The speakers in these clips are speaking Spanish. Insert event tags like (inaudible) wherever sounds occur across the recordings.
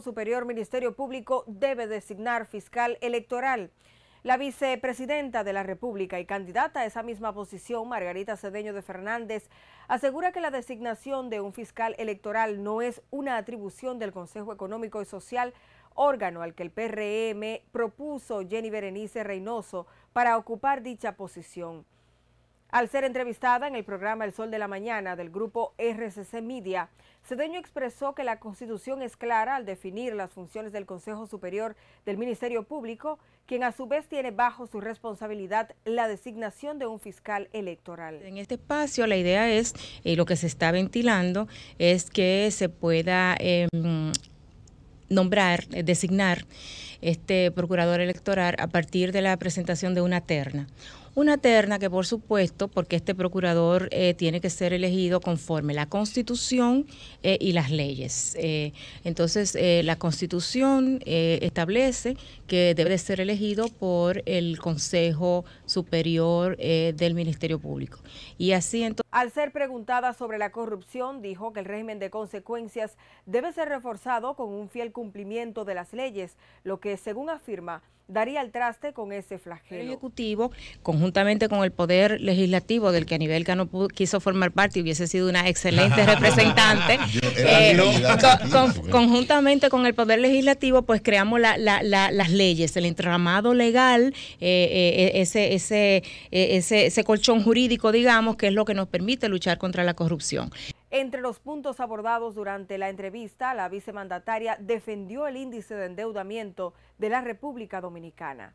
Superior Ministerio Público debe designar fiscal electoral. La vicepresidenta de la República y candidata a esa misma posición, Margarita Cedeño de Fernández, asegura que la designación de un fiscal electoral no es una atribución del Consejo Económico y Social, órgano al que el PRM propuso Jenny Berenice Reynoso para ocupar dicha posición. Al ser entrevistada en el programa El Sol de la Mañana del grupo RCC Media, Cedeño expresó que la Constitución es clara al definir las funciones del Consejo Superior del Ministerio Público, quien a su vez tiene bajo su responsabilidad la designación de un fiscal electoral. En este espacio la idea es, y eh, lo que se está ventilando, es que se pueda... Em, nombrar, eh, designar este procurador electoral a partir de la presentación de una terna. Una terna que, por supuesto, porque este procurador eh, tiene que ser elegido conforme la Constitución eh, y las leyes. Eh, entonces, la Constitución establece que debe ser elegido por el Consejo Superior del Ministerio Público. Y así Al ser preguntada sobre la corrupción, dijo que el régimen de consecuencias debe ser reforzado con un fiel cumplimiento de las leyes, lo que, según afirma, daría el traste con ese flagelo. Ejecutivo, conjuntamente con el Poder Legislativo, del que a nivel que no quiso formar parte hubiese sido una excelente (laughs) representante, eh, conjuntamente con el Poder Legislativo, pues creamos la, la, las leyes, el entramado legal, eh, eh, e-, ese, ese, e-, ese, ese colchón jurídico, digamos, que es lo que nos permite luchar contra la corrupción. Entre los puntos abordados durante la entrevista, la vicemandataria defendió el índice de endeudamiento de la República Dominicana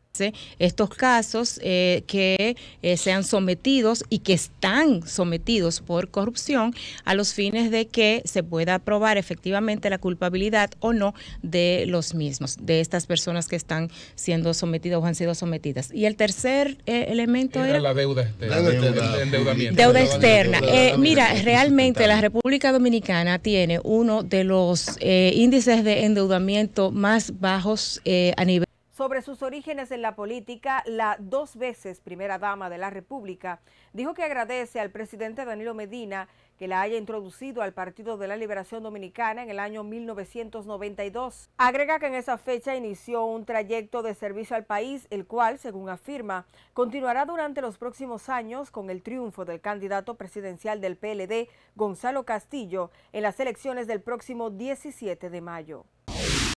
estos casos eh, que eh, sean sometidos y que están sometidos por corrupción a los fines de que se pueda probar efectivamente la culpabilidad o no de los mismos, de estas personas que están siendo sometidas o han sido sometidas. Y el tercer eh, elemento era, la deuda externa. deuda externa. mira, realmente la República Dominicana tiene uno de los índices de endeudamiento más bajos a nivel sobre sus orígenes en la política, la dos veces primera dama de la República dijo que agradece al presidente Danilo Medina que la haya introducido al Partido de la Liberación Dominicana en el año 1992. Agrega que en esa fecha inició un trayecto de servicio al país, el cual, según afirma, continuará durante los próximos años con el triunfo del candidato presidencial del PLD, Gonzalo Castillo, en las elecciones del próximo 17 de mayo.